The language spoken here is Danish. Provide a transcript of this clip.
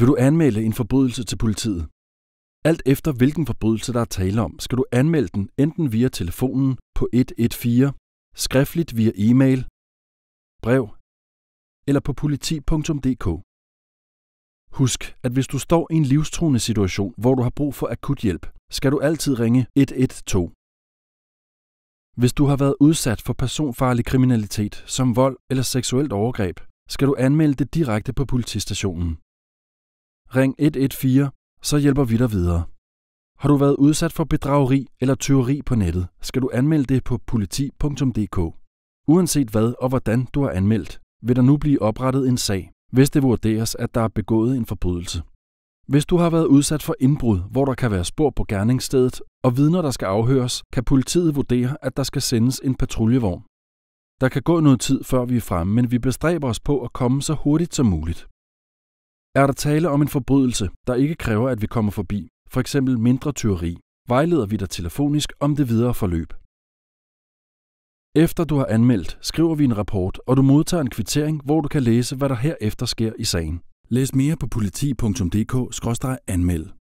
Vil du anmelde en forbrydelse til politiet? Alt efter hvilken forbrydelse der er tale om, skal du anmelde den enten via telefonen på 114, skriftligt via e-mail, brev eller på politi.dk. Husk, at hvis du står i en livstruende situation, hvor du har brug for akut hjælp, skal du altid ringe 112. Hvis du har været udsat for personfarlig kriminalitet som vold eller seksuelt overgreb, skal du anmelde det direkte på politistationen. Ring 114, så hjælper vi dig videre. Har du været udsat for bedrageri eller tyveri på nettet, skal du anmelde det på politi.dk. Uanset hvad og hvordan du har anmeldt, vil der nu blive oprettet en sag, hvis det vurderes, at der er begået en forbrydelse. Hvis du har været udsat for indbrud, hvor der kan være spor på gerningsstedet, og vidner, der skal afhøres, kan politiet vurdere, at der skal sendes en patruljevogn. Der kan gå noget tid, før vi er fremme, men vi bestræber os på at komme så hurtigt som muligt. Er der tale om en forbrydelse, der ikke kræver, at vi kommer forbi, for eksempel mindre tyveri, vejleder vi dig telefonisk om det videre forløb. Efter du har anmeldt, skriver vi en rapport, og du modtager en kvittering, hvor du kan læse, hvad der herefter sker i sagen. Læs mere på politi.dk-anmeld.